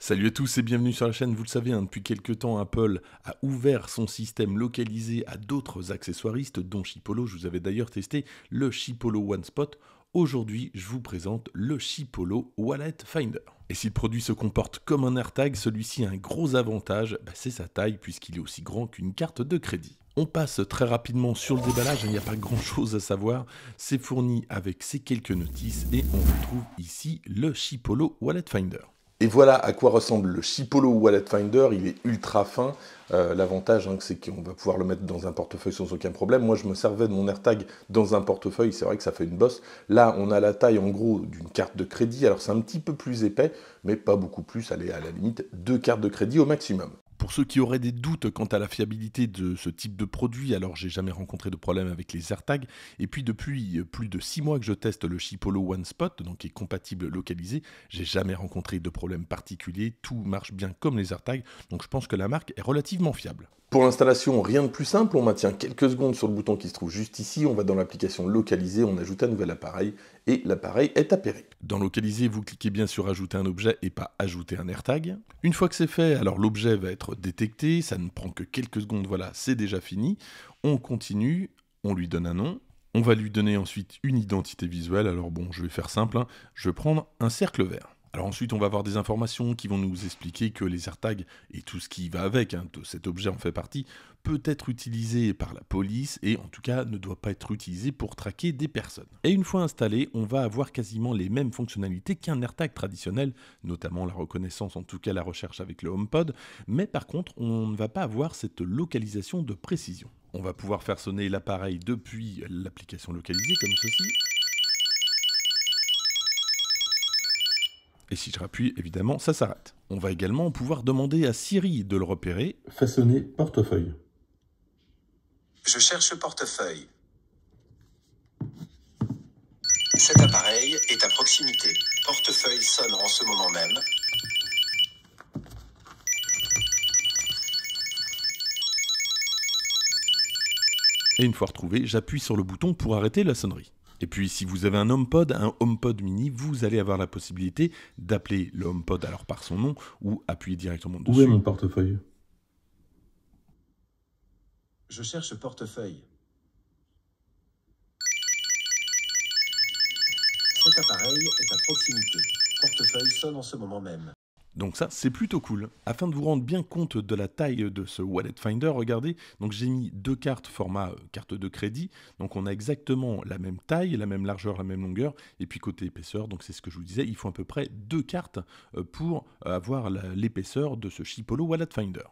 Salut à tous et bienvenue sur la chaîne. Vous le savez, hein, depuis quelques temps, Apple a ouvert son système localisé à d'autres accessoiristes, dont Chipolo. Je vous avais d'ailleurs testé le Chipolo OneSpot, Aujourd'hui, je vous présente le Chipolo Wallet Finder. Et si le produit se comporte comme un AirTag, celui-ci a un gros avantage, bah, c'est sa taille puisqu'il est aussi grand qu'une carte de crédit. On passe très rapidement sur le déballage, hein, il n'y a pas grand chose à savoir. C'est fourni avec ces quelques notices et on retrouve ici le Chipolo Wallet Finder. Et voilà à quoi ressemble le Chipolo Wallet Finder. Il est ultra fin. Euh, l'avantage, hein, c'est qu'on va pouvoir le mettre dans un portefeuille sans aucun problème. Moi, je me servais de mon AirTag dans un portefeuille. C'est vrai que ça fait une bosse. Là, on a la taille, en gros, d'une carte de crédit. Alors, c'est un petit peu plus épais, mais pas beaucoup plus. est à la limite, deux cartes de crédit au maximum. Pour ceux qui auraient des doutes quant à la fiabilité de ce type de produit, alors j'ai jamais rencontré de problème avec les AirTags. Et puis depuis euh, plus de 6 mois que je teste le Chipolo OneSpot, donc qui est compatible localisé, j'ai jamais rencontré de problème particulier. Tout marche bien comme les AirTags, donc je pense que la marque est relativement fiable. Pour l'installation, rien de plus simple, on maintient quelques secondes sur le bouton qui se trouve juste ici, on va dans l'application localiser, on ajoute un nouvel appareil et l'appareil est appairé. Dans localiser, vous cliquez bien sur ajouter un objet et pas ajouter un AirTag. Une fois que c'est fait, alors l'objet va être détecté, ça ne prend que quelques secondes, voilà, c'est déjà fini. On continue, on lui donne un nom, on va lui donner ensuite une identité visuelle, alors bon, je vais faire simple, hein. je vais prendre un cercle vert. Alors ensuite, on va avoir des informations qui vont nous expliquer que les AirTags et tout ce qui va avec, hein, cet objet en fait partie, peut être utilisé par la police et en tout cas ne doit pas être utilisé pour traquer des personnes. Et une fois installé, on va avoir quasiment les mêmes fonctionnalités qu'un AirTag traditionnel, notamment la reconnaissance, en tout cas la recherche avec le HomePod, mais par contre, on ne va pas avoir cette localisation de précision. On va pouvoir faire sonner l'appareil depuis l'application localisée comme ceci. Et si je rappuie, évidemment, ça s'arrête. On va également pouvoir demander à Siri de le repérer. Façonner portefeuille. Je cherche portefeuille. Cet appareil est à proximité. Portefeuille sonne en ce moment même. Et une fois retrouvé, j'appuie sur le bouton pour arrêter la sonnerie. Et puis, si vous avez un HomePod, un HomePod mini, vous allez avoir la possibilité d'appeler le HomePod alors par son nom ou appuyer directement dessus. Où est mon portefeuille Je cherche portefeuille. Cet appareil est à proximité. Portefeuille sonne en ce moment même. Donc ça, c'est plutôt cool. Afin de vous rendre bien compte de la taille de ce Wallet Finder, regardez, donc j'ai mis deux cartes format euh, carte de crédit, donc on a exactement la même taille, la même largeur, la même longueur, et puis côté épaisseur, donc c'est ce que je vous disais, il faut à peu près deux cartes euh, pour avoir l'épaisseur de ce Chipolo Wallet Finder.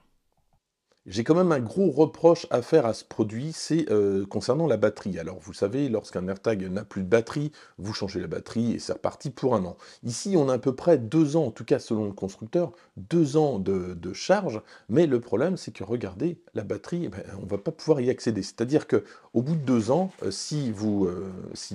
J'ai quand même un gros reproche à faire à ce produit, c'est euh, concernant la batterie. Alors vous savez, lorsqu'un AirTag n'a plus de batterie, vous changez la batterie et c'est reparti pour un an. Ici, on a à peu près deux ans, en tout cas selon le constructeur, deux ans de, charge, mais le problème c'est que regardez, la batterie, eh ben, on ne va pas pouvoir y accéder. C'est-à-dire qu'au bout de deux ans, euh, euh, si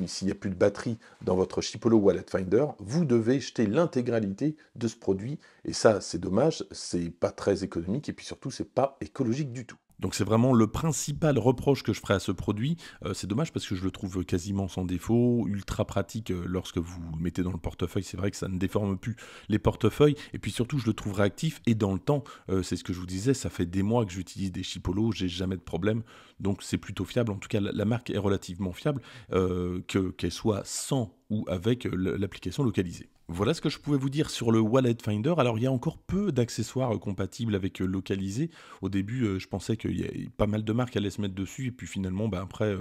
s'il n'y a plus de batterie dans votre Chipolo Wallet Finder, vous devez jeter l'intégralité de ce produit. Et ça, c'est dommage, c'est pas très économique et puis surtout, c'est pas économique du tout. Donc c'est vraiment le principal reproche que je ferai à ce produit. Euh, c'est dommage parce que je le trouve quasiment sans défaut, ultra pratique euh, lorsque vous le mettez dans le portefeuille. C'est vrai que ça ne déforme plus les portefeuilles. Et puis surtout, je le trouve réactif et dans le temps. Euh, c'est ce que je vous disais, ça fait des mois que j'utilise des Chipolo, j'ai jamais de problème. Donc c'est plutôt fiable. En tout cas, la, marque est relativement fiable, que, qu'elle soit sans ou avec l'application localisée. Voilà ce que je pouvais vous dire sur le Wallet Finder. Alors il y a encore peu d'accessoires euh, compatibles avec euh, localisé. Au début, euh, je pensais qu'il y avait pas mal de marques allaient se mettre dessus, et puis finalement, bah, après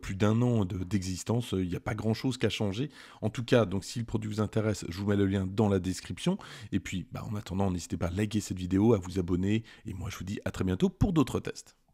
plus d'un an d'existence, il n'y a pas grand-chose qui a changé. En tout cas, donc si le produit vous intéresse, je vous mets le lien dans la description. Et puis, bah, en attendant, n'hésitez pas à liker cette vidéo, à vous abonner, et moi je vous dis à très bientôt pour d'autres tests.